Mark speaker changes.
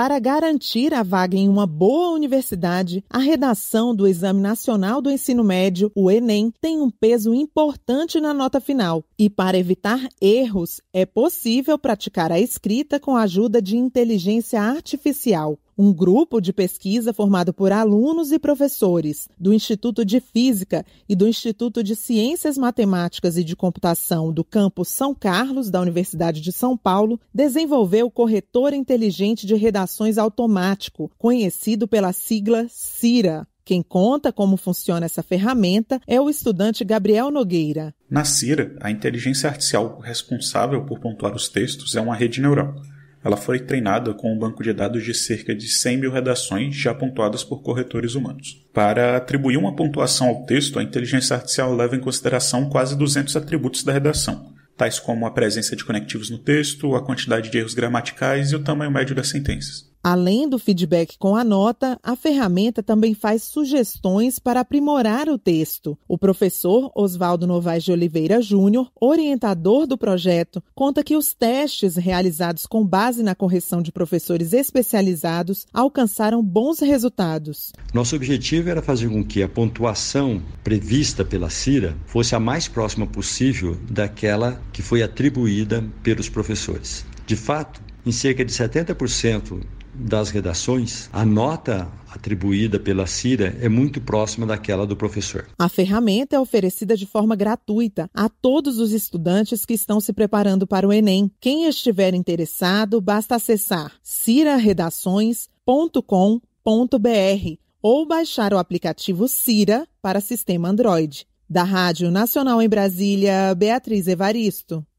Speaker 1: Para garantir a vaga em uma boa universidade, a redação do Exame Nacional do Ensino Médio, o Enem, tem um peso importante na nota final. E para evitar erros, é possível praticar a escrita com a ajuda de inteligência artificial. Um grupo de pesquisa formado por alunos e professores do Instituto de Física e do Instituto de Ciências Matemáticas e de Computação do Campus São Carlos, da Universidade de São Paulo, desenvolveu o corretor inteligente de redações automático, conhecido pela sigla CIRA. Quem conta como funciona essa ferramenta é o estudante Gabriel Nogueira.
Speaker 2: Na CIRA, a inteligência artificial responsável por pontuar os textos é uma rede neural. Ela foi treinada com um banco de dados de cerca de 100 mil redações já pontuadas por corretores humanos. Para atribuir uma pontuação ao texto, a inteligência artificial leva em consideração quase 200 atributos da redação, tais como a presença de conectivos no texto, a quantidade de erros gramaticais e o tamanho médio das sentenças.
Speaker 1: Além do feedback com a nota, a ferramenta também faz sugestões para aprimorar o texto. O professor Oswaldo Novaes de Oliveira Júnior, orientador do projeto, conta que os testes realizados com base na correção de professores especializados alcançaram bons resultados.
Speaker 3: Nosso objetivo era fazer com que a pontuação prevista pela CIRA fosse a mais próxima possível daquela que foi atribuída pelos professores. De fato, em cerca de 70% das redações, a nota atribuída pela Cira é muito próxima daquela do professor.
Speaker 1: A ferramenta é oferecida de forma gratuita a todos os estudantes que estão se preparando para o Enem. Quem estiver interessado, basta acessar ciraredações.com.br ou baixar o aplicativo Cira para sistema Android. Da Rádio Nacional em Brasília, Beatriz Evaristo.